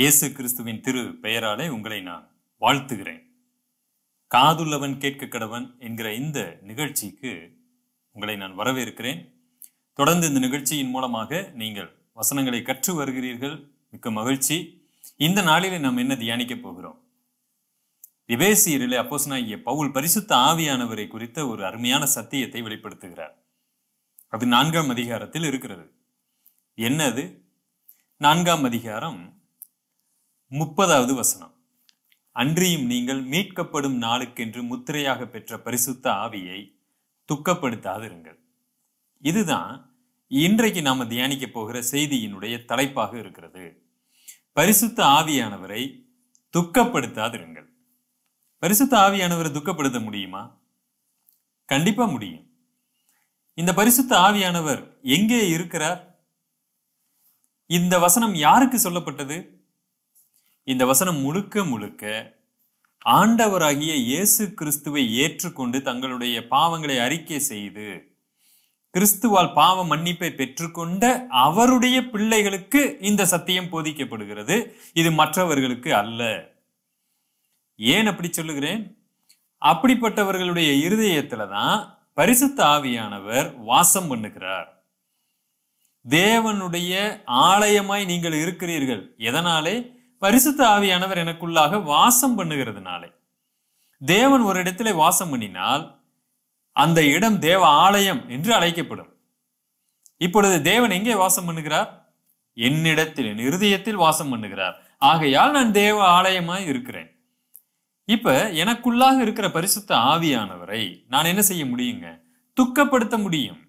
இயேசு கிறிஸ்துவின் திரு பெயராலே உங்களை நான் வாழ்த்துகிறேன் காதுள்ளவன் கேட்க கடவன் என்கிற இந்த நிகழ்ச்சிக்கு உங்களை நான் வரவேற்கிறேன் தொடர்ந்து இந்த நிகழ்ச்சியின் மூலமாக நீங்கள் வசனங்களை கற்று வருகிறீர்கள் மிக்க மகிழ்ச்சி இந்த நாளிலே நாம் என்ன தியானிக்க போகிறோம் எபேசியரிலே அப்போசனாகிய பவுல் பரிசுத்த ஆவியானவரை குறித்த ஒரு அருமையான சத்தியத்தை வெளிப்படுத்துகிறார் அது நான்காம் அதிகாரத்தில் இருக்கிறது என்னது நான்காம் அதிகாரம் முப்பதாவது வசனம் அன்றியும் நீங்கள் மீட்கப்படும் நாளுக்கென்று முத்திரையாக பெற்ற பரிசுத்த ஆவியை துக்கப்படுத்தாதிருங்கள் இதுதான் இன்றைக்கு நாம் தியானிக்க போகிற செய்தியினுடைய தலைப்பாக இருக்கிறது பரிசுத்த ஆவியானவரை துக்கப்படுத்தாதிருங்கள் பரிசுத்த ஆவியானவரை துக்கப்படுத்த முடியுமா கண்டிப்பா முடியும் இந்த பரிசுத்த ஆவியானவர் எங்கே இருக்கிறார் இந்த வசனம் யாருக்கு சொல்லப்பட்டது இந்த வசனம் முழுக்க முழுக்க ஆண்டவராகிய இயேசு கிறிஸ்துவை ஏற்றுக்கொண்டு தங்களுடைய பாவங்களை அறிக்கை செய்து கிறிஸ்துவால் பாவ மன்னிப்பை பெற்றுக்கொண்ட அவருடைய பிள்ளைகளுக்கு இந்த சத்தியம் போதிக்கப்படுகிறது இது மற்றவர்களுக்கு அல்ல ஏன் அப்படி சொல்லுகிறேன் அப்படிப்பட்டவர்களுடைய இருதயத்துல தான் பரிசுத்த ஆவியானவர் வாசம் பண்ணுகிறார் தேவனுடைய ஆலயமாய் நீங்கள் இருக்கிறீர்கள் எதனாலே பரிசுத்த ஆவியானவர் எனக்குள்ளாக வாசம் பண்ணுகிறதுனாலே தேவன் ஒரு இடத்துல வாசம் பண்ணினால் அந்த இடம் தேவ ஆலயம் என்று அழைக்கப்படும் இப்பொழுது தேவன் எங்கே வாசம் பண்ணுகிறார் என்னிடத்தில் என் இருதயத்தில் வாசம் பண்ணுகிறார் ஆகையால் நான் தேவ ஆலயமாய் இருக்கிறேன் இப்ப எனக்குள்ளாக இருக்கிற பரிசுத்த ஆவியானவரை நான் என்ன செய்ய முடியுங்க துக்கப்படுத்த முடியும்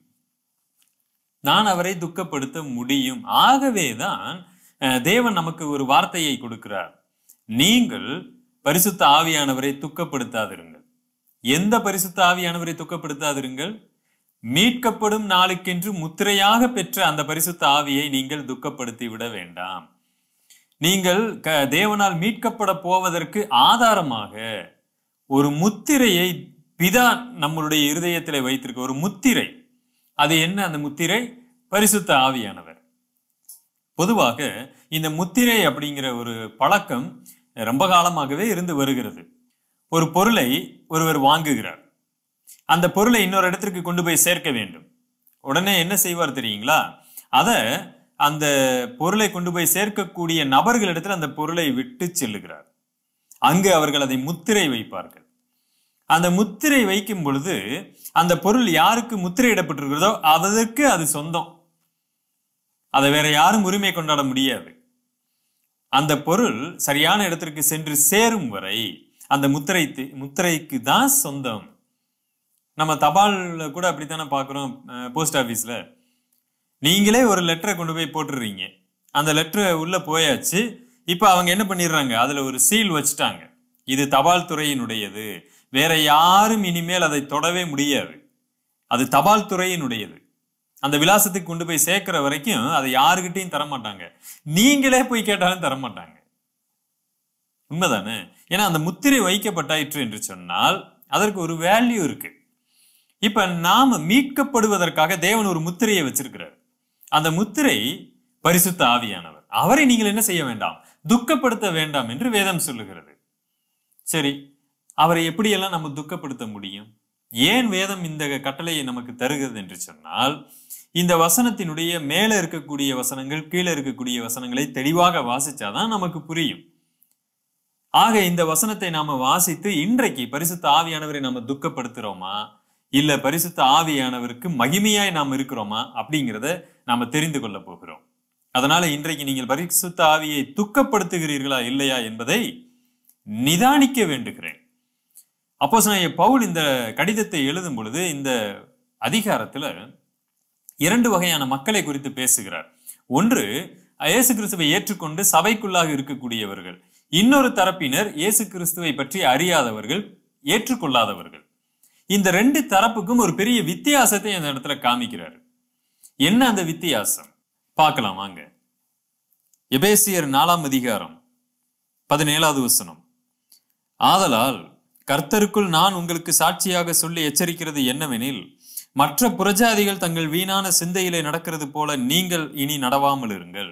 நான் அவரை துக்கப்படுத்த முடியும் ஆகவேதான் தேவன் நமக்கு ஒரு வார்த்தையை கொடுக்கிறார் நீங்கள் பரிசுத்த ஆவியானவரை துக்கப்படுத்தாதிருங்கள் எந்த பரிசுத்த ஆவியானவரை துக்கப்படுத்தாதிருங்கள் மீட்கப்படும் நாளுக்கென்று முத்திரையாக பெற்ற அந்த பரிசுத்த ஆவியை நீங்கள் துக்கப்படுத்தி விட வேண்டாம் நீங்கள் க தேவனால் மீட்கப்பட போவதற்கு ஆதாரமாக ஒரு முத்திரையை பிதா நம்மளுடைய இருதயத்தில் வைத்திருக்க ஒரு முத்திரை அது என்ன அந்த முத்திரை பரிசுத்த ஆவியானவர் பொதுவாக இந்த முத்திரை அப்படிங்கிற ஒரு பழக்கம் ரொம்ப காலமாகவே இருந்து வருகிறது ஒரு பொருளை ஒருவர் வாங்குகிறார் அந்த பொருளை இன்னொரு இடத்திற்கு கொண்டு போய் சேர்க்க வேண்டும் உடனே என்ன செய்வார் தெரியுங்களா அதை அந்த பொருளை கொண்டு போய் சேர்க்கக்கூடிய நபர்களிடத்தில் அந்த பொருளை விட்டு செல்லுகிறார் அங்கு அவர்கள் அதை முத்திரை வைப்பார்கள் அந்த முத்திரை வைக்கும் பொழுது அந்த பொருள் யாருக்கு முத்திரையிடப்பட்டிருக்கிறதோ அதற்கு அது சொந்தம் அதை வேற யாரும் உரிமை கொண்டாட முடியாது அந்த பொருள் சரியான இடத்திற்கு சென்று சேரும் வரை அந்த முத்திரை முத்திரைக்கு தான் சொந்தம் நம்ம தபாலில் கூட அப்படித்தானே பார்க்குறோம் போஸ்ட் ஆஃபீஸில் நீங்களே ஒரு லெட்டரை கொண்டு போய் போட்டுடுறீங்க அந்த லெட்டர் உள்ளே போயாச்சு இப்போ அவங்க என்ன பண்ணிடுறாங்க அதில் ஒரு சீல் வச்சுட்டாங்க இது தபால் துறையினுடையது வேற யாரும் இனிமேல் அதை தொடவே முடியாது அது தபால் துறையினுடையது அந்த விலாசத்துக்கு கொண்டு போய் சேர்க்குற வரைக்கும் அதை யாருக்கிட்டையும் தரமாட்டாங்க நீங்களே போய் கேட்டாலும் தரமாட்டாங்க உண்மைதானே ஏன்னா அந்த முத்திரை வைக்கப்பட்டாயிற்று என்று சொன்னால் அதற்கு ஒரு வேல்யூ இருக்கு இப்ப நாம மீட்கப்படுவதற்காக தேவன் ஒரு முத்திரையை வச்சிருக்கிறார் அந்த முத்திரை பரிசுத்த ஆவியானவர் அவரை நீங்கள் என்ன செய்ய வேண்டாம் துக்கப்படுத்த வேண்டாம் என்று வேதம் சொல்லுகிறது சரி அவரை எப்படியெல்லாம் நம்ம துக்கப்படுத்த முடியும் ஏன் வேதம் இந்த கட்டளையை நமக்கு தருகிறது என்று சொன்னால் இந்த வசனத்தினுடைய மேலே இருக்கக்கூடிய வசனங்கள் கீழே இருக்கக்கூடிய வசனங்களை தெளிவாக வாசிச்சாதான் நமக்கு புரியும் ஆக இந்த வசனத்தை நாம வாசித்து இன்றைக்கு பரிசுத்த ஆவியானவரை நாம துக்கப்படுத்துறோமா இல்ல பரிசுத்த ஆவியானவருக்கு மகிமையாய் நாம் இருக்கிறோமா அப்படிங்கிறத நாம தெரிந்து கொள்ள போகிறோம் அதனால இன்றைக்கு நீங்கள் பரிசுத்த ஆவியை துக்கப்படுத்துகிறீர்களா இல்லையா என்பதை நிதானிக்க வேண்டுகிறேன் அப்போ பவுல் இந்த கடிதத்தை எழுதும் பொழுது இந்த அதிகாரத்துல இரண்டு வகையான மக்களை குறித்து பேசுகிறார் ஒன்று இயேசு கிறிஸ்துவை ஏற்றுக்கொண்டு சபைக்குள்ளாக இருக்கக்கூடியவர்கள் இன்னொரு தரப்பினர் இயேசு கிறிஸ்துவை பற்றி அறியாதவர்கள் ஏற்றுக்கொள்ளாதவர்கள் இந்த ரெண்டு தரப்புக்கும் ஒரு பெரிய வித்தியாசத்தை அந்த இடத்துல காமிக்கிறார் என்ன அந்த வித்தியாசம் பார்க்கலாம் வாங்க எபேசியர் நாலாம் அதிகாரம் பதினேழாவது வசனம் ஆதலால் கர்த்தருக்குள் நான் உங்களுக்கு சாட்சியாக சொல்லி எச்சரிக்கிறது என்னவெனில் மற்ற புரஜாதிகள் தங்கள் வீணான சிந்தையிலே நடக்கிறது போல நீங்கள் இனி நடவாமல் இருங்கள்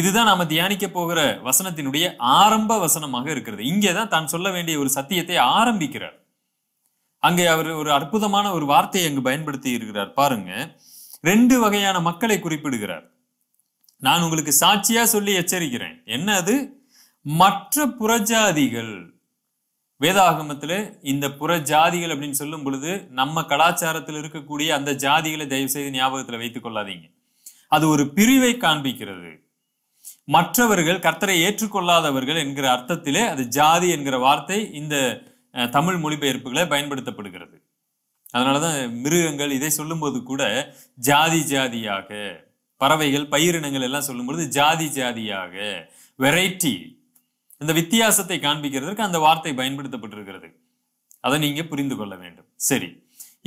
இதுதான் நாம தியானிக்க போகிற வசனத்தினுடைய ஆரம்ப வசனமாக இருக்கிறது இங்கேதான் தான் சொல்ல வேண்டிய ஒரு சத்தியத்தை ஆரம்பிக்கிறார் அங்கே அவர் ஒரு அற்புதமான ஒரு வார்த்தையை அங்கு பயன்படுத்தி இருக்கிறார் பாருங்க ரெண்டு வகையான மக்களை குறிப்பிடுகிறார் நான் உங்களுக்கு சாட்சியா சொல்லி எச்சரிக்கிறேன் என்ன அது மற்ற புரஜாதிகள் வேதாகமத்தில் இந்த புற ஜாதிகள் அப்படின்னு சொல்லும் பொழுது நம்ம கலாச்சாரத்தில் இருக்கக்கூடிய அந்த ஜாதிகளை தயவு செய்து ஞாபகத்தில் வைத்துக் கொள்ளாதீங்க அது ஒரு பிரிவை காண்பிக்கிறது மற்றவர்கள் கர்த்தரை ஏற்றுக்கொள்ளாதவர்கள் என்கிற அர்த்தத்திலே அது ஜாதி என்கிற வார்த்தை இந்த தமிழ் மொழிபெயர்ப்புகளை பயன்படுத்தப்படுகிறது அதனாலதான் தான் மிருகங்கள் இதை சொல்லும்போது கூட ஜாதி ஜாதியாக பறவைகள் பயிரினங்கள் எல்லாம் சொல்லும்பொழுது ஜாதி ஜாதியாக வெரைட்டி இந்த வித்தியாசத்தை காண்பிக்கிறதுக்கு அந்த வார்த்தை பயன்படுத்தப்பட்டிருக்கிறது அதை நீங்க புரிந்து கொள்ள வேண்டும் சரி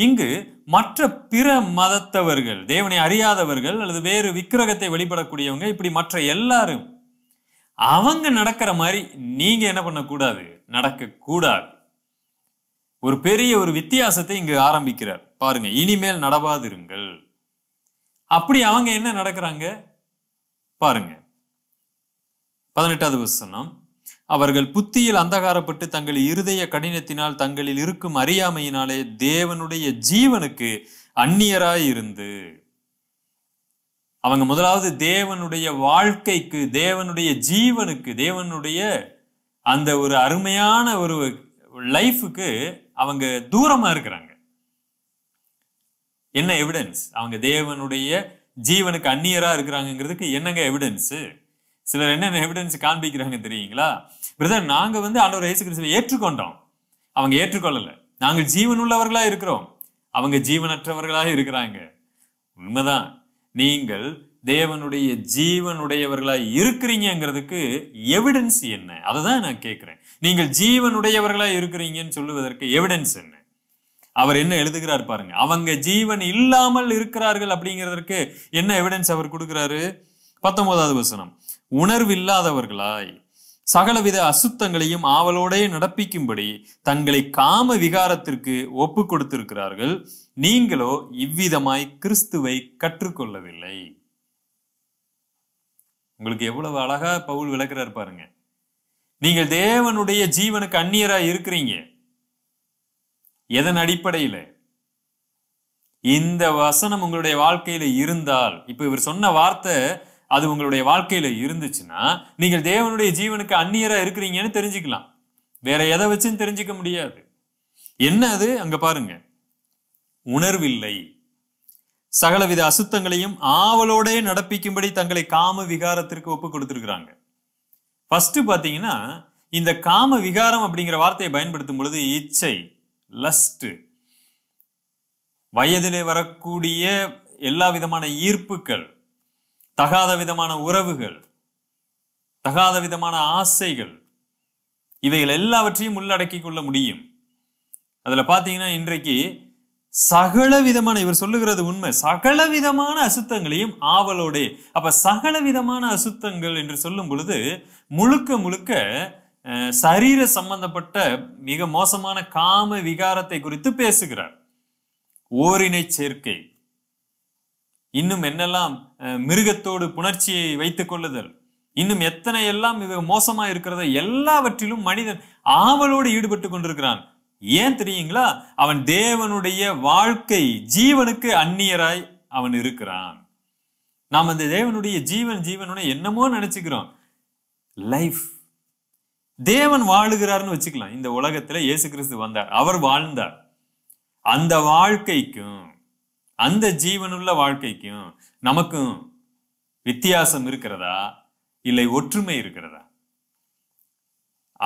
இங்கு மற்ற பிற மதத்தவர்கள் தேவனை அறியாதவர்கள் அல்லது வேறு விக்கிரகத்தை வெளிப்படக்கூடியவங்க இப்படி மற்ற எல்லாரும் அவங்க நடக்கிற மாதிரி நீங்க என்ன பண்ணக்கூடாது நடக்க கூடாது ஒரு பெரிய ஒரு வித்தியாசத்தை இங்கு ஆரம்பிக்கிறார் பாருங்க இனிமேல் நடவாதிருங்கள் அப்படி அவங்க என்ன நடக்கிறாங்க பாருங்க பதினெட்டாவது வசனம் அவர்கள் புத்தியில் அந்தகாரப்பட்டு தங்கள் இருதய கடினத்தினால் தங்களில் இருக்கும் அறியாமையினாலே தேவனுடைய ஜீவனுக்கு அந்நியராயிருந்து இருந்து அவங்க முதலாவது தேவனுடைய வாழ்க்கைக்கு தேவனுடைய ஜீவனுக்கு தேவனுடைய அந்த ஒரு அருமையான ஒரு லைஃபுக்கு அவங்க தூரமா இருக்கிறாங்க என்ன எவிடன்ஸ் அவங்க தேவனுடைய ஜீவனுக்கு அந்நியரா இருக்கிறாங்கிறதுக்கு என்னங்க எவிடன்ஸு சிலர் என்ன எவிடன்ஸ் காண்பிக்கிறாங்க தெரியுங்களா பிரதர் நாங்க வந்து ஆண்டவர் இயேசு கிறிஸ்துவை ஏற்றுக்கொண்டோம் அவங்க ஏற்றுக்கொள்ளல நாங்கள் ஜீவன் உள்ளவர்களா இருக்கிறோம் அவங்க ஜீவனற்றவர்களாக இருக்கிறாங்க உண்மைதான் நீங்கள் தேவனுடைய ஜீவனுடையவர்களா இருக்கிறீங்கிறதுக்கு எவிடன்ஸ் என்ன அதை தான் நான் கேட்குறேன் நீங்கள் ஜீவனுடையவர்களா இருக்கிறீங்கன்னு சொல்லுவதற்கு எவிடன்ஸ் என்ன அவர் என்ன எழுதுகிறார் பாருங்க அவங்க ஜீவன் இல்லாமல் இருக்கிறார்கள் அப்படிங்கிறதற்கு என்ன எவிடன்ஸ் அவர் கொடுக்குறாரு பத்தொன்பதாவது வசனம் உணர்வில்லாதவர்களாய் சகலவித அசுத்தங்களையும் ஆவலோடே நடப்பிக்கும்படி தங்களை காம விகாரத்திற்கு ஒப்பு கொடுத்திருக்கிறார்கள் நீங்களோ இவ்விதமாய் கிறிஸ்துவை கற்றுக்கொள்ளவில்லை உங்களுக்கு எவ்வளவு அழகா பவுல் விளக்குறார் பாருங்க நீங்கள் தேவனுடைய ஜீவனுக்கு அந்நியரா இருக்கிறீங்க எதன் அடிப்படையில இந்த வசனம் உங்களுடைய வாழ்க்கையில இருந்தால் இப்ப இவர் சொன்ன வார்த்தை அது உங்களுடைய வாழ்க்கையில இருந்துச்சுன்னா நீங்கள் தேவனுடைய ஜீவனுக்கு அந்நியரா இருக்கிறீங்கன்னு தெரிஞ்சுக்கலாம் வேற எதை வச்சும் தெரிஞ்சுக்க முடியாது என்ன அது அங்க பாருங்க உணர்வில்லை சகலவித அசுத்தங்களையும் ஆவலோட நடப்பிக்கும்படி தங்களை காம விகாரத்திற்கு ஒப்பு கொடுத்துருக்குறாங்க ஃபர்ஸ்ட் பார்த்தீங்கன்னா இந்த காம விகாரம் அப்படிங்கிற வார்த்தையை பயன்படுத்தும் பொழுது இச்சை லஸ்ட் வயதிலே வரக்கூடிய எல்லா விதமான ஈர்ப்புகள் தகாத விதமான உறவுகள் தகாத விதமான ஆசைகள் இவைகள் எல்லாவற்றையும் உள்ளடக்கி கொள்ள முடியும் அதில் பார்த்தீங்கன்னா இன்றைக்கு சகல விதமான இவர் சொல்லுகிறது உண்மை சகல விதமான அசுத்தங்களையும் ஆவலோடே அப்ப சகல விதமான அசுத்தங்கள் என்று சொல்லும் பொழுது முழுக்க முழுக்க சரீர சம்பந்தப்பட்ட மிக மோசமான காம விகாரத்தை குறித்து பேசுகிறார் ஓரினை சேர்க்கை இன்னும் என்னெல்லாம் மிருகத்தோடு புணர்ச்சியை வைத்துக் கொள்ளுதல் இன்னும் எத்தனை எல்லாம் இது மோசமா இருக்கிறத எல்லாவற்றிலும் மனிதன் ஆவலோடு ஈடுபட்டு கொண்டிருக்கிறான் ஏன் தெரியுங்களா அவன் தேவனுடைய வாழ்க்கை ஜீவனுக்கு அந்நியராய் அவன் இருக்கிறான் நாம் அந்த தேவனுடைய ஜீவன் ஜீவனுடைய என்னமோ நினைச்சுக்கிறோம் லைஃப் தேவன் வாழுகிறார்னு வச்சுக்கலாம் இந்த உலகத்துல இயேசு கிறிஸ்து வந்தார் அவர் வாழ்ந்தார் அந்த வாழ்க்கைக்கும் அந்த ஜீவனுள்ள வாழ்க்கைக்கும் நமக்கும் வித்தியாசம் இருக்கிறதா இல்லை ஒற்றுமை இருக்கிறதா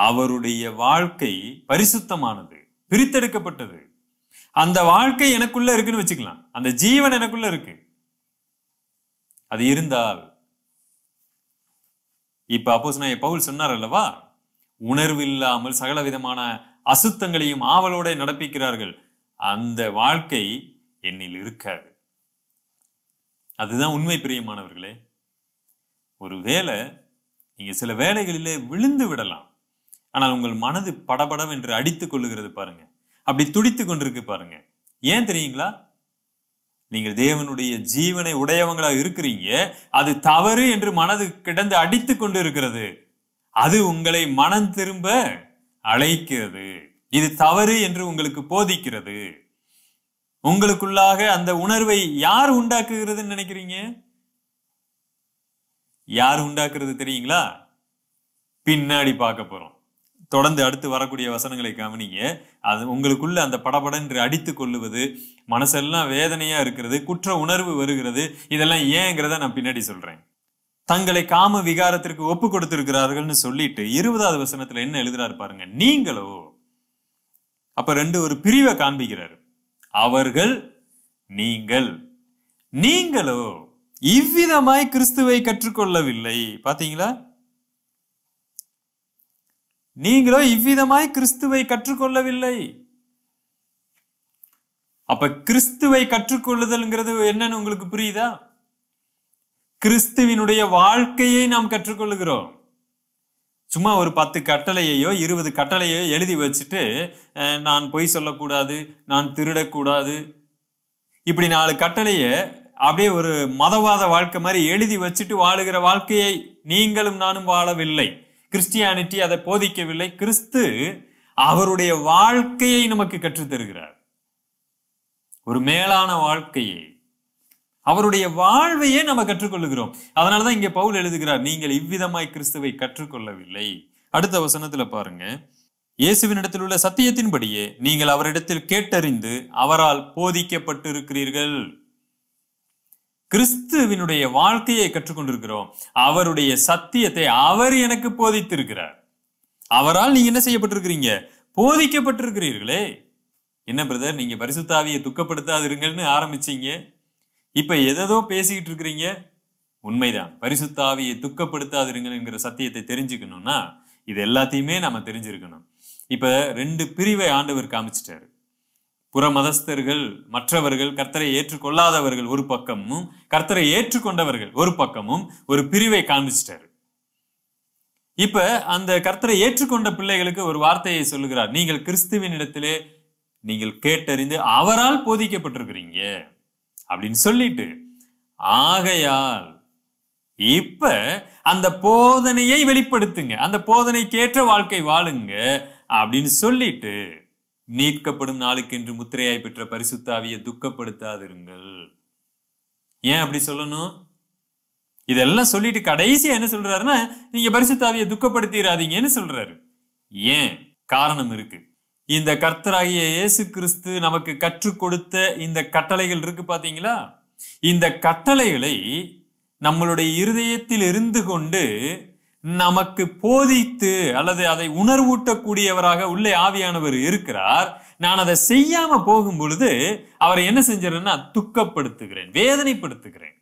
அவருடைய வாழ்க்கை பரிசுத்தமானது பிரித்தெடுக்கப்பட்டது அந்த வாழ்க்கை எனக்குள்ள இருக்குன்னு வச்சுக்கலாம் அந்த ஜீவன் எனக்குள்ள இருக்கு அது இருந்தால் இப்ப அப்போஸ் நான் பவுல் சொன்னார் அல்லவா உணர்வு இல்லாமல் சகல விதமான அசுத்தங்களையும் ஆவலோட நடப்பிக்கிறார்கள் அந்த வாழ்க்கை என்னில் இருக்காது அதுதான் உண்மை பிரியமானவர்களே ஒரு வேலை நீங்கள் சில வேலைகளிலே விழுந்து விடலாம் ஆனால் உங்கள் மனது படபடம் என்று அடித்துக் கொள்ளுகிறது பாருங்க அப்படி துடித்து கொண்டிருக்கு பாருங்க ஏன் தெரியுங்களா நீங்கள் தேவனுடைய ஜீவனை உடையவங்களா இருக்கிறீங்க அது தவறு என்று மனது கிடந்து அடித்து கொண்டு இருக்கிறது அது உங்களை மனம் திரும்ப அழைக்கிறது இது தவறு என்று உங்களுக்கு போதிக்கிறது உங்களுக்குள்ளாக அந்த உணர்வை யார் உண்டாக்குகிறதுன்னு நினைக்கிறீங்க யார் உண்டாக்குறது தெரியுங்களா பின்னாடி பார்க்க போறோம் தொடர்ந்து அடுத்து வரக்கூடிய வசனங்களை கவனிங்க அது உங்களுக்குள்ள அந்த படபடன்று அடித்து கொள்ளுவது மனசெல்லாம் வேதனையா இருக்கிறது குற்ற உணர்வு வருகிறது இதெல்லாம் ஏங்கிறத நான் பின்னாடி சொல்றேன் தங்களை காம விகாரத்திற்கு ஒப்பு கொடுத்திருக்கிறார்கள்னு சொல்லிட்டு இருபதாவது வசனத்துல என்ன எழுதுறாரு பாருங்க நீங்களோ அப்ப ரெண்டு ஒரு பிரிவை காண்பிக்கிறாரு அவர்கள் நீங்கள் நீங்களோ இவ்விதமாய் கிறிஸ்துவை கற்றுக்கொள்ளவில்லை பாத்தீங்களா நீங்களோ இவ்விதமாய் கிறிஸ்துவை கற்றுக்கொள்ளவில்லை அப்ப கிறிஸ்துவை கற்றுக்கொள்ளுதல்ங்கிறது என்னன்னு உங்களுக்கு புரியுதா கிறிஸ்துவினுடைய வாழ்க்கையை நாம் கற்றுக்கொள்ளுகிறோம் சும்மா ஒரு பத்து கட்டளையையோ இருபது கட்டளையோ எழுதி வச்சுட்டு நான் பொய் சொல்லக்கூடாது நான் திருடக்கூடாது இப்படி நாலு கட்டளையை அப்படியே ஒரு மதவாத வாழ்க்கை மாதிரி எழுதி வச்சுட்டு வாழுகிற வாழ்க்கையை நீங்களும் நானும் வாழவில்லை கிறிஸ்டியானிட்டி அதை போதிக்கவில்லை கிறிஸ்து அவருடைய வாழ்க்கையை நமக்கு கற்றுத்தருகிறார் ஒரு மேலான வாழ்க்கையை அவருடைய வாழ்வையே நம்ம கற்றுக்கொள்ளுகிறோம் அதனால தான் இங்கே பவுல் எழுதுகிறார் நீங்கள் இவ்விதமாய் கிறிஸ்துவை கற்றுக்கொள்ளவில்லை அடுத்த வசனத்துல பாருங்க இயேசுவின் இடத்தில் உள்ள சத்தியத்தின்படியே நீங்கள் அவரிடத்தில் கேட்டறிந்து அவரால் போதிக்கப்பட்டிருக்கிறீர்கள் கிறிஸ்துவினுடைய வாழ்க்கையை கற்றுக்கொண்டிருக்கிறோம் அவருடைய சத்தியத்தை அவர் எனக்கு போதித்திருக்கிறார் அவரால் நீங்க என்ன செய்யப்பட்டிருக்கிறீங்க போதிக்கப்பட்டிருக்கிறீர்களே என்ன பிரதர் நீங்க பரிசுத்தாவியை துக்கப்படுத்தாதிருங்கன்னு ஆரம்பிச்சீங்க இப்போ எதோ பேசிக்கிட்டு இருக்கிறீங்க உண்மைதான் பரிசுத்தாவியை துக்கப்படுத்தாதிருங்கள் சத்தியத்தை தெரிஞ்சுக்கணும்னா இது எல்லாத்தையுமே நம்ம தெரிஞ்சிருக்கணும் இப்போ ரெண்டு பிரிவை ஆண்டவர் காமிச்சிட்டாரு புற மதஸ்தர்கள் மற்றவர்கள் கர்த்தரை ஏற்றுக்கொள்ளாதவர்கள் ஒரு பக்கமும் கர்த்தரை ஏற்றுக்கொண்டவர்கள் ஒரு பக்கமும் ஒரு பிரிவை காமிச்சிட்டாரு இப்ப அந்த கர்த்தரை ஏற்றுக்கொண்ட பிள்ளைகளுக்கு ஒரு வார்த்தையை சொல்லுகிறார் நீங்கள் கிறிஸ்துவின் இடத்திலே நீங்கள் கேட்டறிந்து அவரால் போதிக்கப்பட்டிருக்கிறீங்க அப்படின்னு சொல்லிட்டு ஆகையால் இப்ப அந்த போதனையை வெளிப்படுத்துங்க அந்த போதனைக்கேற்ற வாழ்க்கை வாழுங்க அப்படின்னு சொல்லிட்டு நீட்கப்படும் நாளுக்கென்று முத்திரையாய் பெற்ற பரிசுத்தாவியை துக்கப்படுத்தாதிருங்கள் ஏன் அப்படி சொல்லணும் இதெல்லாம் சொல்லிட்டு கடைசியா என்ன சொல்றாருன்னா நீங்க பரிசுத்தாவியை துக்கப்படுத்திடாதீங்கன்னு சொல்றாரு ஏன் காரணம் இருக்கு இந்த கர்த்தராகிய இயேசு கிறிஸ்து நமக்கு கற்றுக் கொடுத்த இந்த கட்டளைகள் இருக்கு பாத்தீங்களா இந்த கட்டளைகளை நம்மளுடைய இருதயத்தில் இருந்து கொண்டு நமக்கு போதித்து அல்லது அதை உணர்வூட்டக்கூடியவராக உள்ளே ஆவியானவர் இருக்கிறார் நான் அதை செய்யாம போகும் பொழுது அவரை என்ன செஞ்சிடறேன்னா துக்கப்படுத்துகிறேன் வேதனைப்படுத்துகிறேன்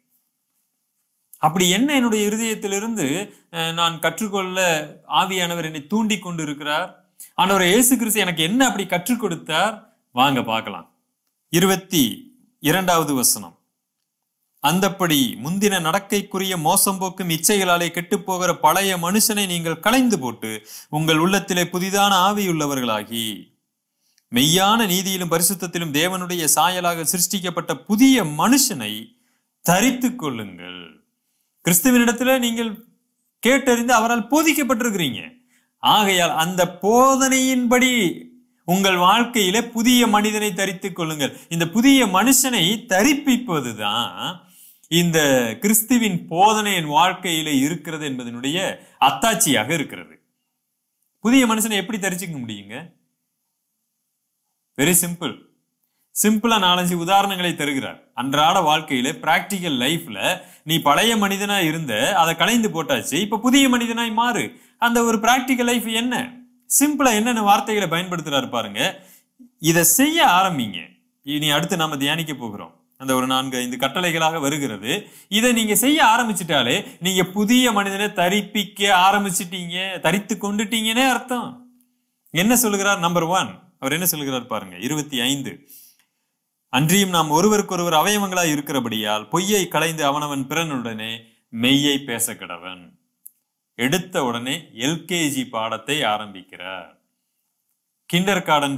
அப்படி என்ன என்னுடைய இருதயத்திலிருந்து நான் கற்றுக்கொள்ள ஆவியானவர் என்னை தூண்டி கொண்டு இருக்கிறார் ஆனவர் இயேசு கிறிஸ்து எனக்கு என்ன அப்படி கற்றுக் கொடுத்தார் வாங்க பார்க்கலாம் இருபத்தி இரண்டாவது வசனம் அந்தப்படி முந்தின நடக்கைக்குரிய மோசம் போக்கும் இச்சைகளாலே போகிற பழைய மனுஷனை நீங்கள் களைந்து போட்டு உங்கள் உள்ளத்திலே புதிதான ஆவியுள்ளவர்களாகி மெய்யான நீதியிலும் பரிசுத்தத்திலும் தேவனுடைய சாயலாக சிருஷ்டிக்கப்பட்ட புதிய மனுஷனை தரித்து கொள்ளுங்கள் கிறிஸ்துவனிடத்துல நீங்கள் கேட்டறிந்து அவரால் போதிக்கப்பட்டிருக்கிறீங்க ஆகையால் அந்த போதனையின்படி உங்கள் வாழ்க்கையில புதிய மனிதனை தரித்துக் கொள்ளுங்கள் இந்த புதிய மனுஷனை தரிப்பிப்பதுதான் இந்த கிறிஸ்துவின் போதனை என் வாழ்க்கையில இருக்கிறது என்பதனுடைய அத்தாட்சியாக இருக்கிறது புதிய மனுஷனை எப்படி தரிச்சுக்க முடியுங்க வெரி சிம்பிள் சிம்பிளாக நாலஞ்சு உதாரணங்களை தருகிறார் அன்றாட வாழ்க்கையில் ப்ராக்டிக்கல் லைஃப்பில் நீ பழைய மனிதனாக இருந்த அதை கலைந்து போட்டாச்சு இப்போ புதிய மனிதனாய் மாறு அந்த ஒரு ப்ராக்டிக்கல் லைஃப் என்ன சிம்பிளாக என்னென்ன வார்த்தைகளை பயன்படுத்துகிறாரு பாருங்க இதை செய்ய ஆரம்பிங்க இனி அடுத்து நாம தியானிக்க போகிறோம் அந்த ஒரு நான்கு ஐந்து கட்டளைகளாக வருகிறது இதை நீங்கள் செய்ய ஆரம்பிச்சிட்டாலே நீங்கள் புதிய மனிதனை தரிப்பிக்க ஆரம்பிச்சிட்டீங்க தரித்து கொண்டுட்டீங்கன்னே அர்த்தம் என்ன சொல்லுகிறார் நம்பர் ஒன் அவர் என்ன சொல்லுகிறார் பாருங்க இருபத்தி ஐந்து அன்றியும் நாம் ஒருவருக்கொருவர் அவயவங்களாய் இருக்கிறபடியால் பொய்யை களைந்து அவனவன் பிறனுடனே மெய்யை பேச கிடவன் எடுத்த உடனே எல்கேஜி பாடத்தை ஆரம்பிக்கிறார் கிண்டர் கார்டன்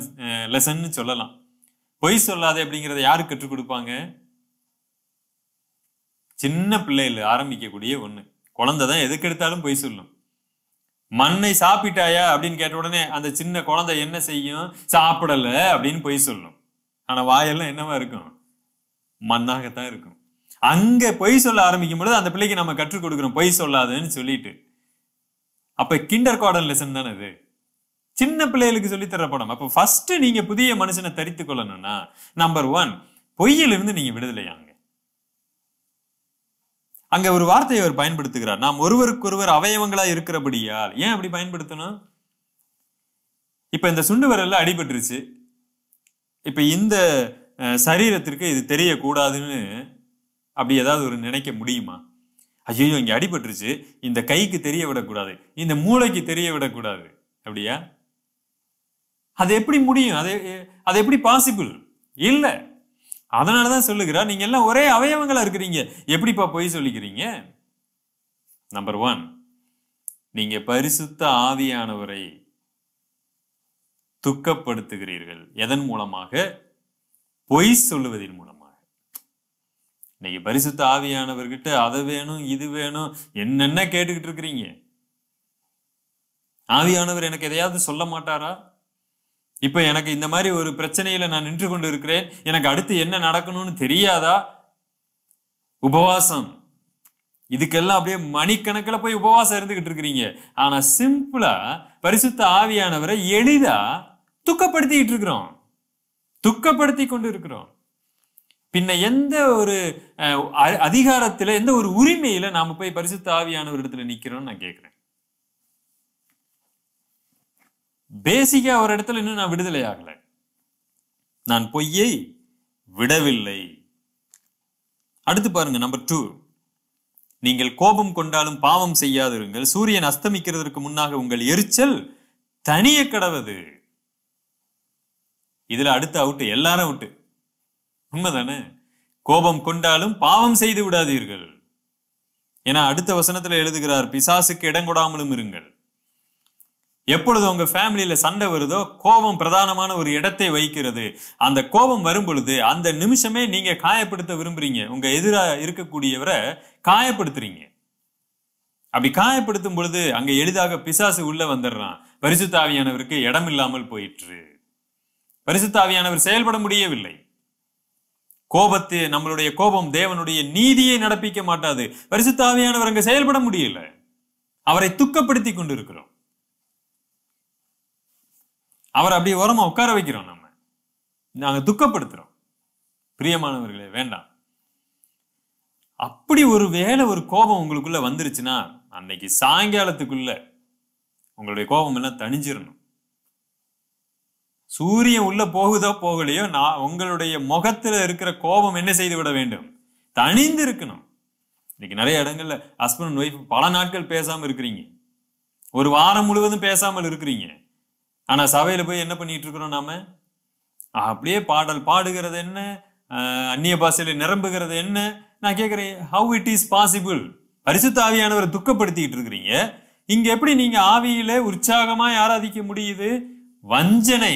லெசன்னு சொல்லலாம் பொய் சொல்லாதே அப்படிங்கிறத யாரு கற்றுக் கொடுப்பாங்க சின்ன பிள்ளைகள் ஆரம்பிக்கக்கூடிய ஒண்ணு குழந்தைதான் எதுக்கு எடுத்தாலும் பொய் சொல்லும் மண்ணை சாப்பிட்டாயா அப்படின்னு கேட்ட உடனே அந்த சின்ன குழந்தை என்ன செய்யும் சாப்பிடல அப்படின்னு பொய் சொல்லும் ஆனா வாயெல்லாம் என்னவா இருக்கும் மண்ணாகத்தான் இருக்கும் அங்க பொய் சொல்ல ஆரம்பிக்கும் பொழுது அந்த பிள்ளைக்கு நம்ம கற்றுக் கொடுக்குறோம் பொய் சொல்லாதுன்னு சொல்லிட்டு அப்ப கிண்டர் கார்டன் லெசன் தானே இது சின்ன பிள்ளைகளுக்கு சொல்லித்தர படம் அப்போ ஃபர்ஸ்ட் நீங்க புதிய மனுஷனை தரித்து கொள்ளணும்னா நம்பர் ஒன் பொய்யிலிருந்து நீங்க விடுதலையாங்க அங்க ஒரு வார்த்தையை அவர் பயன்படுத்துகிறார் நாம் ஒருவருக்கொருவர் அவயவங்களா இருக்கிறபடியால் ஏன் அப்படி பயன்படுத்தணும் இப்ப இந்த சுண்டு விரல்ல அடிபட்டுருச்சு இப்போ இந்த சரீரத்திற்கு இது தெரியக்கூடாதுன்னு அப்படி ஏதாவது ஒரு நினைக்க முடியுமா ஐயோ இங்கே அடிபட்டுருச்சு இந்த கைக்கு தெரிய விடக்கூடாது இந்த மூளைக்கு தெரிய விடக்கூடாது அப்படியா அது எப்படி முடியும் அது அது எப்படி பாசிபிள் இல்லை அதனாலதான் தான் சொல்லுகிறார் நீங்கள் எல்லாம் ஒரே அவயவங்களாக இருக்கிறீங்க எப்படிப்பா பொய் சொல்லிக்கிறீங்க நம்பர் ஒன் நீங்கள் பரிசுத்த ஆவியானவரை துக்கப்படுத்துகிறீர்கள் எதன் மூலமாக பொய் சொல்லுவதன் மூலமாக இன்னைக்கு பரிசுத்த ஆவியானவர்கிட்ட அதை வேணும் இது வேணும் என்னென்ன கேட்டுக்கிட்டு இருக்கிறீங்க ஆவியானவர் எனக்கு எதையாவது சொல்ல மாட்டாரா இப்ப எனக்கு இந்த மாதிரி ஒரு பிரச்சனையில நான் நின்று கொண்டு இருக்கிறேன் எனக்கு அடுத்து என்ன நடக்கணும்னு தெரியாதா உபவாசம் இதுக்கெல்லாம் அப்படியே மணிக்கணக்கில் போய் உபவாசம் இருந்துகிட்டு இருக்கிறீங்க ஆனா சிம்பிளா பரிசுத்த ஆவியானவரை எளிதா துக்கப்படுத்திக்கிட்டு இருக்கிறோம் துக்கப்படுத்தி கொண்டு இருக்கிறோம் பின்ன எந்த ஒரு அதிகாரத்துல எந்த ஒரு உரிமையில நாம போய் பரிசுத்த ஆவியானவர் இடத்துல நிக்கிறோம் நான் கேட்கிறேன் பேசிக்கா ஒரு இடத்துல இன்னும் நான் விடுதலை ஆகல நான் பொய்யை விடவில்லை அடுத்து பாருங்க நம்பர் டூ நீங்கள் கோபம் கொண்டாலும் பாவம் செய்யாதிருங்கள் சூரியன் அஸ்தமிக்கிறதற்கு முன்னாக உங்கள் எரிச்சல் தனிய கடவது இதுல அடுத்து அவுட்டு எல்லாரும் அவுட்டு உண்மைதானே கோபம் கொண்டாலும் பாவம் செய்து விடாதீர்கள் ஏன்னா அடுத்த வசனத்துல எழுதுகிறார் பிசாசுக்கு இடம் கொடாமலும் இருங்கள் எப்பொழுது உங்க ஃபேமிலியில சண்டை வருதோ கோபம் பிரதானமான ஒரு இடத்தை வைக்கிறது அந்த கோபம் வரும் பொழுது அந்த நிமிஷமே நீங்க காயப்படுத்த விரும்புறீங்க உங்க எதிராக இருக்கக்கூடியவரை காயப்படுத்துறீங்க அப்படி காயப்படுத்தும் பொழுது அங்க எளிதாக பிசாசு உள்ள வந்துடுறான் பரிசுத்தாவியானவருக்கு இடம் இல்லாமல் போயிற்று பரிசுத்தாவியானவர் செயல்பட முடியவில்லை கோபத்து நம்மளுடைய கோபம் தேவனுடைய நீதியை நடப்பிக்க மாட்டாது பரிசுத்தாவியானவர் அங்கு செயல்பட முடியல அவரை துக்கப்படுத்தி கொண்டிருக்கிறோம் அவர் அப்படி ஓரமா உட்கார வைக்கிறோம் நம்ம நாங்க துக்கப்படுத்துறோம் பிரியமானவர்களே வேண்டாம் அப்படி ஒரு வேலை ஒரு கோபம் உங்களுக்குள்ள வந்துருச்சுன்னா அன்னைக்கு சாயங்காலத்துக்குள்ள உங்களுடைய கோபம் எல்லாம் தணிஞ்சிடணும் சூரியன் உள்ள போகுதோ போகலையோ நான் உங்களுடைய முகத்துல இருக்கிற கோபம் என்ன செய்து விட வேண்டும் தனிந்து இருக்கணும் இன்னைக்கு நிறைய இடங்கள்ல ஹஸ்பண்ட் அண்ட் ஒய்ஃப் பல நாட்கள் பேசாம இருக்கிறீங்க ஒரு வாரம் முழுவதும் பேசாமல் இருக்கிறீங்க ஆனா சபையில போய் என்ன பண்ணிட்டு இருக்கிறோம் நாம அப்படியே பாடல் பாடுகிறது என்ன அந்நிய பாசையில நிரம்புகிறது என்ன நான் கேட்கிறேன் ஹவு இட் இஸ் பாசிபிள் பரிசுத்த ஆவியானவரை துக்கப்படுத்திக்கிட்டு இருக்கிறீங்க இங்க எப்படி நீங்க ஆவியில உற்சாகமா ஆராதிக்க முடியுது வஞ்சனை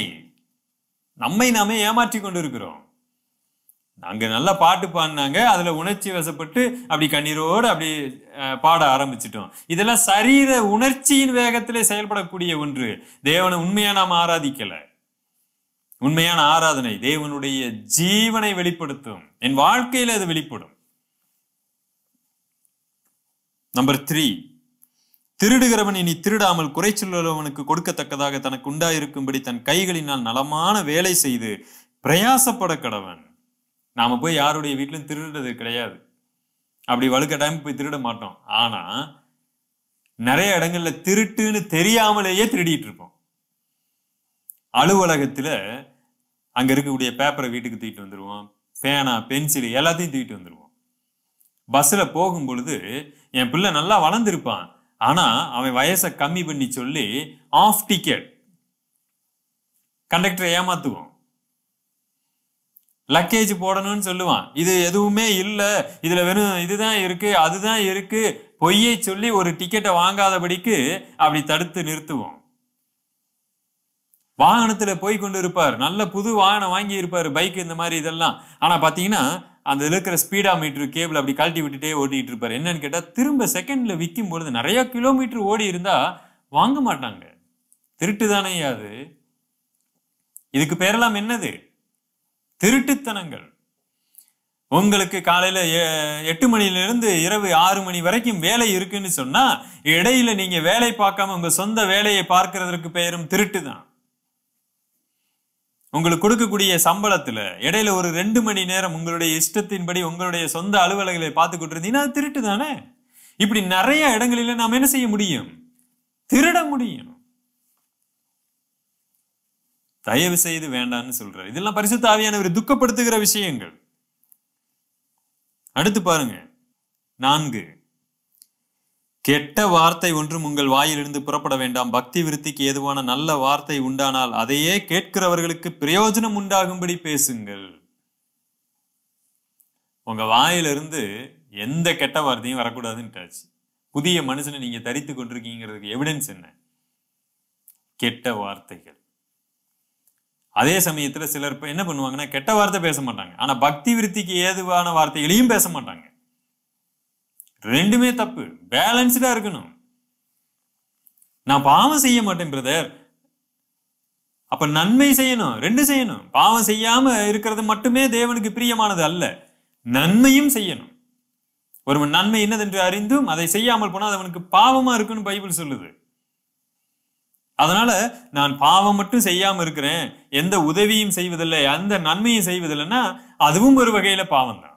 நம்மை நாமே ஏமாற்றி கொண்டிருக்கிறோம் அங்கே நல்லா பாட்டு பாடினாங்க அதில் உணர்ச்சி வசப்பட்டு அப்படி கண்ணீரோடு அப்படி பாட ஆரம்பிச்சிட்டோம் இதெல்லாம் சரீர உணர்ச்சியின் வேகத்திலே செயல்படக்கூடிய ஒன்று தேவனை உண்மையாக நாம் ஆராதிக்கலை உண்மையான ஆராதனை தேவனுடைய ஜீவனை வெளிப்படுத்தும் என் வாழ்க்கையில் அது வெளிப்படும் நம்பர் த்ரீ திருடுகிறவன் இனி திருடாமல் குறைச்சொல்லவனுக்கு கொடுக்கத்தக்கதாக தனக்கு உண்டாயிருக்கும்படி தன் கைகளினால் நலமான வேலை செய்து பிரயாசப்பட கடவன் நாம போய் யாருடைய வீட்டிலும் திருடுறது கிடையாது அப்படி வழுக்க டைம் போய் திருட மாட்டோம் ஆனா நிறைய இடங்கள்ல திருட்டுன்னு தெரியாமலேயே திருடிட்டு இருப்போம் அலுவலகத்துல அங்க இருக்கக்கூடிய பேப்பரை வீட்டுக்கு தூக்கிட்டு வந்துடுவோம் பேனா பென்சில் எல்லாத்தையும் தூக்கிட்டு வந்துடுவோம் பஸ்ஸில் போகும் பொழுது என் பிள்ளை நல்லா வளர்ந்துருப்பான் ஆனால் அவன் வயசை கம்மி பண்ணி சொல்லி ஆஃப் டிக்கெட் கண்டக்டரை ஏமாத்துவோம் லக்கேஜ் போடணும்னு சொல்லுவான் இது எதுவுமே இல்லை இதில் வெறும் இதுதான் இருக்குது அதுதான் இருக்குது பொய்யை சொல்லி ஒரு டிக்கெட்டை வாங்காதபடிக்கு அப்படி தடுத்து நிறுத்துவோம் வாகனத்துல போய் கொண்டு இருப்பார் நல்ல புது வாகனம் வாங்கி இருப்பார் பைக் இந்த மாதிரி இதெல்லாம் ஆனா பாத்தீங்கன்னா அந்த இருக்கிற ஸ்பீடா மீட்டர் கேபிள் அப்படி கழட்டி விட்டுட்டே ஓட்டிக்கிட்டு இருப்பார் என்னன்னு கேட்டா திரும்ப செகண்ட்ல விற்கும் பொழுது நிறைய கிலோமீட்டர் ஓடி இருந்தா வாங்க மாட்டாங்க திருட்டு தானே அது இதுக்கு பேரெல்லாம் என்னது திருட்டுத்தனங்கள் உங்களுக்கு காலையில் எட்டு மணிலிருந்து இரவு ஆறு மணி வரைக்கும் வேலை இருக்குன்னு சொன்னால் இடையில நீங்கள் வேலை பார்க்காம உங்கள் சொந்த வேலையை பார்க்கறதற்கு பெயரும் திருட்டு தான் உங்களுக்கு கொடுக்கக்கூடிய சம்பளத்துல இடையில ஒரு ரெண்டு மணி நேரம் உங்களுடைய இஷ்டத்தின்படி உங்களுடைய சொந்த அலுவலகளை பார்த்துக்கிட்டு இருந்தீங்கன்னா அது திருட்டு தானே இப்படி நிறைய இடங்களில நாம் என்ன செய்ய முடியும் திருட முடியும் தயவு செய்து வேண்டான்னு சொல்றாரு இதெல்லாம் தாவியான ஒரு துக்கப்படுத்துகிற விஷயங்கள் அடுத்து பாருங்க நான்கு கெட்ட வார்த்தை ஒன்றும் உங்கள் வாயிலிருந்து புறப்பட வேண்டாம் பக்தி விருத்திக்கு ஏதுவான நல்ல வார்த்தை உண்டானால் அதையே கேட்கிறவர்களுக்கு பிரயோஜனம் உண்டாகும்படி பேசுங்கள் உங்க வாயிலிருந்து எந்த கெட்ட வார்த்தையும் வரக்கூடாதுன்ட்டாச்சு புதிய மனுஷனை நீங்க தரித்து கொண்டிருக்கீங்கிறதுக்கு எவிடன்ஸ் என்ன கெட்ட வார்த்தைகள் அதே சமயத்தில் சிலர் என்ன பண்ணுவாங்கன்னா கெட்ட வார்த்தை பேச மாட்டாங்க ஆனால் பக்தி விருத்திக்கு ஏதுவான வார்த்தைகளையும் பேச மாட்டாங்க ரெண்டுமே தப்பு பேலன்ஸ்டா இருக்கணும் நான் பாவம் செய்ய மாட்டேன் பிரதர் அப்ப நன்மை செய்யணும் ரெண்டு செய்யணும் பாவம் செய்யாம இருக்கிறது மட்டுமே தேவனுக்கு பிரியமானது அல்ல நன்மையும் செய்யணும் ஒரு நன்மை என்னதென்று அறிந்தும் அதை செய்யாமல் போனால் அவனுக்கு பாவமா இருக்குன்னு பைபிள் சொல்லுது அதனால நான் பாவம் மட்டும் செய்யாம இருக்கிறேன் எந்த உதவியும் செய்வதில்லை அந்த நன்மையும் செய்வதில்லைன்னா அதுவும் ஒரு வகையில பாவம் தான்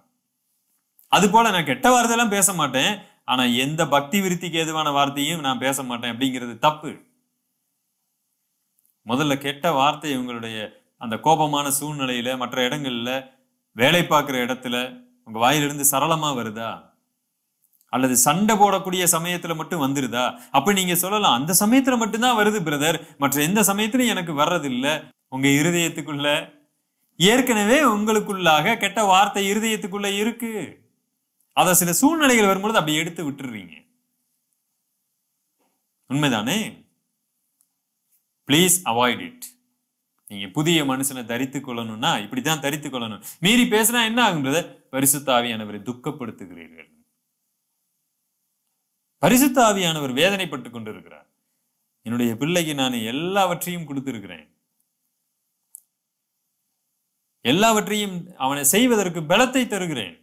அது போல நான் கெட்ட வார்த்தையெல்லாம் பேச மாட்டேன் ஆனா எந்த பக்தி விருத்திக்கு எதுவான வார்த்தையும் நான் பேச மாட்டேன் அப்படிங்கிறது தப்பு முதல்ல கெட்ட வார்த்தை உங்களுடைய அந்த கோபமான சூழ்நிலையில மற்ற இடங்கள்ல வேலை பார்க்குற இடத்துல உங்க வாயிலிருந்து சரளமா வருதா அல்லது சண்டை போடக்கூடிய சமயத்துல மட்டும் வந்துருதா அப்ப நீங்க சொல்லலாம் அந்த சமயத்துல மட்டும்தான் வருது பிரதர் மற்ற எந்த சமயத்திலும் எனக்கு வர்றது இல்லை உங்க இருதயத்துக்குள்ள ஏற்கனவே உங்களுக்குள்ளாக கெட்ட வார்த்தை இருதயத்துக்குள்ள இருக்கு அதை சில சூழ்நிலைகள் வரும்பொழுது அப்படி எடுத்து விட்டுடுறீங்க உண்மைதானே ப்ளீஸ் அவாய்ட் இட் நீங்க புதிய மனுஷனை தரித்து கொள்ளணும்னா இப்படிதான் தரித்து கொள்ளணும் மீறி பேசுனா என்ன ஆகுன்றத பரிசுத்தாவியானவரை துக்கப்படுத்துகிறீர்கள் பரிசுத்தாவியானவர் வேதனைப்பட்டுக் கொண்டிருக்கிறார் என்னுடைய பிள்ளைக்கு நான் எல்லாவற்றையும் கொடுத்திருக்கிறேன் எல்லாவற்றையும் அவனை செய்வதற்கு பலத்தை தருகிறேன்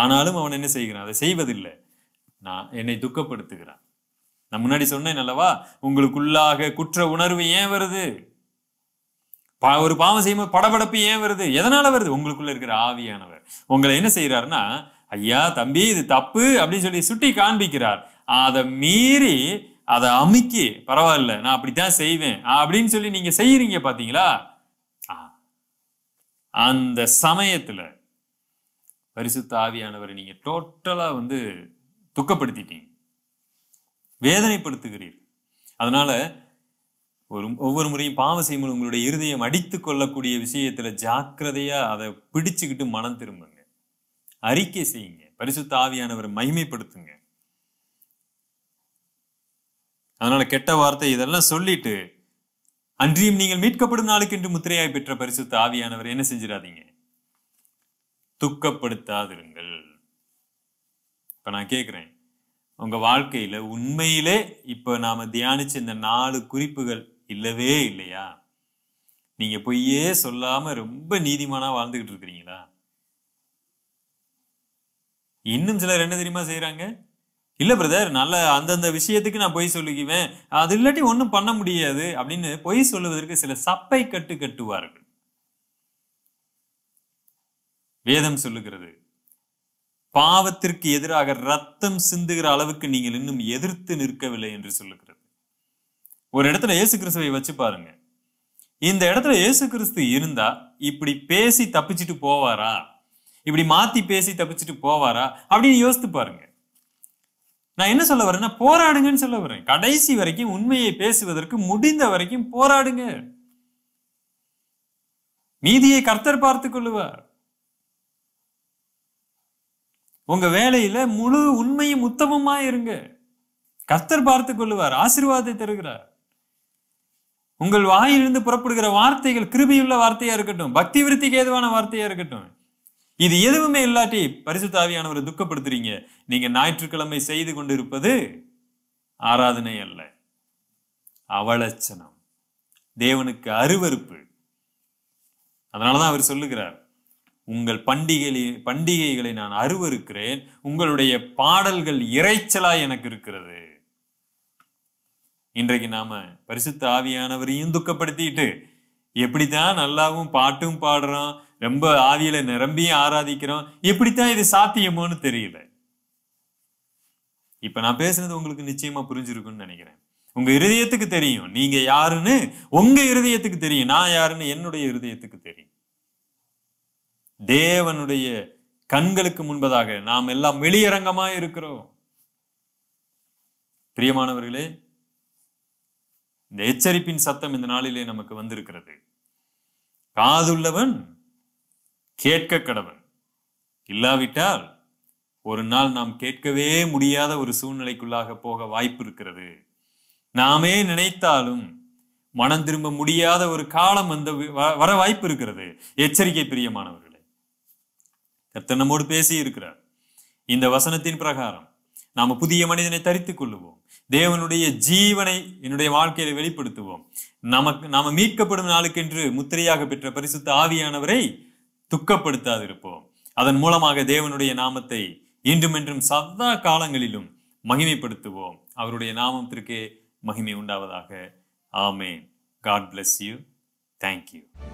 ஆனாலும் அவன் என்ன செய்கிறான் அதை செய்வதில்லை நான் என்னை துக்கப்படுத்துகிறான் நான் முன்னாடி சொன்னேன் அல்லவா உங்களுக்குள்ளாக குற்ற உணர்வு ஏன் வருது பா ஒரு பாவம் செய்யும்போது படபடப்பு ஏன் வருது எதனால வருது உங்களுக்குள்ள இருக்கிற ஆவியானவர் உங்களை என்ன செய்கிறாருன்னா ஐயா தம்பி இது தப்பு அப்படின்னு சொல்லி சுட்டி காண்பிக்கிறார் அதை மீறி அதை அமுக்கி பரவாயில்ல நான் அப்படித்தான் செய்வேன் அப்படின்னு சொல்லி நீங்க செய்யறீங்க பாத்தீங்களா அந்த சமயத்துல பரிசுத்த ஆவியானவரை நீங்க டோட்டலா வந்து துக்கப்படுத்திட்டீங்க வேதனைப்படுத்துகிறீர் அதனால ஒரு ஒவ்வொரு முறையும் பாவம் செய்யும்போது உங்களுடைய இருதயம் அடித்து கொள்ளக்கூடிய விஷயத்துல ஜாக்கிரதையா அதை பிடிச்சுக்கிட்டு மனம் திரும்புங்க அறிக்கை செய்யுங்க பரிசுத்த ஆவியானவரை மகிமைப்படுத்துங்க அதனால கெட்ட வார்த்தை இதெல்லாம் சொல்லிட்டு அன்றியும் நீங்கள் மீட்கப்படும் நாளுக்கு என்று முத்திரையாய் பெற்ற பரிசுத்த ஆவியானவர் என்ன செஞ்சிடாதீங்க துக்கப்படுத்தாதிருங்கள் இப்போ நான் கேட்குறேன் உங்கள் வாழ்க்கையில் உண்மையிலே இப்போ நாம் தியானிச்ச இந்த நாலு குறிப்புகள் இல்லவே இல்லையா நீங்கள் பொய்யே சொல்லாமல் ரொம்ப நீதிமானாக வாழ்ந்துக்கிட்டு இருக்கிறீங்களா இன்னும் சிலர் என்ன தெரியுமா செய்கிறாங்க இல்லை பிரதர் நல்ல அந்தந்த விஷயத்துக்கு நான் பொய் சொல்லிக்குவேன் அது இல்லாட்டி ஒன்றும் பண்ண முடியாது அப்படின்னு பொய் சொல்லுவதற்கு சில சப்பை கட்டு கட்டுவார்கள் வேதம் சொல்லுகிறது பாவத்திற்கு எதிராக ரத்தம் சிந்துகிற அளவுக்கு நீங்கள் இன்னும் எதிர்த்து நிற்கவில்லை என்று சொல்லுகிறது ஒரு இடத்துல இயேசு கிறிஸ்துவை வச்சு பாருங்க இந்த இடத்துல இயேசு கிறிஸ்து இருந்தா இப்படி பேசி தப்பிச்சுட்டு போவாரா இப்படி மாத்தி பேசி தப்பிச்சுட்டு போவாரா அப்படின்னு யோசித்து பாருங்க நான் என்ன சொல்ல வரேன்னா போராடுங்கன்னு சொல்ல வரேன் கடைசி வரைக்கும் உண்மையை பேசுவதற்கு முடிந்த வரைக்கும் போராடுங்க நீதியை கர்த்தர் பார்த்து கொள்ளுவார் உங்க வேலையில முழு உண்மையும் உத்தமமா இருங்க கத்தர் பார்த்து கொள்ளுவார் ஆசீர்வாதத்தை தருகிறார் உங்கள் வாயிலிருந்து புறப்படுகிற வார்த்தைகள் கிருபியுள்ள வார்த்தையா இருக்கட்டும் பக்தி விருத்திக்கு ஏதுவான வார்த்தையா இருக்கட்டும் இது எதுவுமே இல்லாட்டி தாவியானவரை துக்கப்படுத்துறீங்க நீங்க ஞாயிற்றுக்கிழமை செய்து கொண்டிருப்பது ஆராதனை அல்ல அவலட்சணம் தேவனுக்கு அருவறுப்பு அதனாலதான் அவர் சொல்லுகிறார் உங்கள் பண்டிகை பண்டிகைகளை நான் அருவருக்கிறேன் உங்களுடைய பாடல்கள் இறைச்சலா எனக்கு இருக்கிறது இன்றைக்கு நாம பரிசுத்த ஆவியானவரையும் துக்கப்படுத்திட்டு எப்படித்தான் நல்லாவும் பாட்டும் பாடுறோம் ரொம்ப ஆவியில நிரம்பியும் ஆராதிக்கிறோம் எப்படித்தான் இது சாத்தியமோன்னு தெரியல இப்ப நான் பேசுனது உங்களுக்கு நிச்சயமா புரிஞ்சிருக்கும்னு நினைக்கிறேன் உங்க இருதயத்துக்கு தெரியும் நீங்க யாருன்னு உங்க இருதயத்துக்கு தெரியும் நான் யாருன்னு என்னுடைய இருதயத்துக்கு தெரியும் தேவனுடைய கண்களுக்கு முன்பதாக நாம் எல்லாம் வெளியரங்கமாக இருக்கிறோம் பிரியமானவர்களே இந்த எச்சரிப்பின் சத்தம் இந்த நாளிலே நமக்கு வந்திருக்கிறது காதுள்ளவன் கேட்க கடவன் இல்லாவிட்டால் ஒரு நாள் நாம் கேட்கவே முடியாத ஒரு சூழ்நிலைக்குள்ளாக போக வாய்ப்பு இருக்கிறது நாமே நினைத்தாலும் மனம் திரும்ப முடியாத ஒரு காலம் வந்த வர வாய்ப்பு இருக்கிறது எச்சரிக்கை பிரியமானவர்கள் கர்த்தர் நம்மோடு பேசி இருக்கிறார் இந்த வசனத்தின் பிரகாரம் நாம் புதிய மனிதனை தரித்து கொள்ளுவோம் தேவனுடைய ஜீவனை என்னுடைய வாழ்க்கையில வெளிப்படுத்துவோம் நமக்கு நாம மீட்கப்படும் நாளுக்கென்று முத்திரையாக பெற்ற பரிசுத்த ஆவியானவரை துக்கப்படுத்தாதிருப்போம் அதன் மூலமாக தேவனுடைய நாமத்தை இன்றுமென்றும் சதா காலங்களிலும் மகிமைப்படுத்துவோம் அவருடைய நாமத்திற்கே மகிமை உண்டாவதாக ஆமே காட் பிளஸ் யூ தேங்க்யூ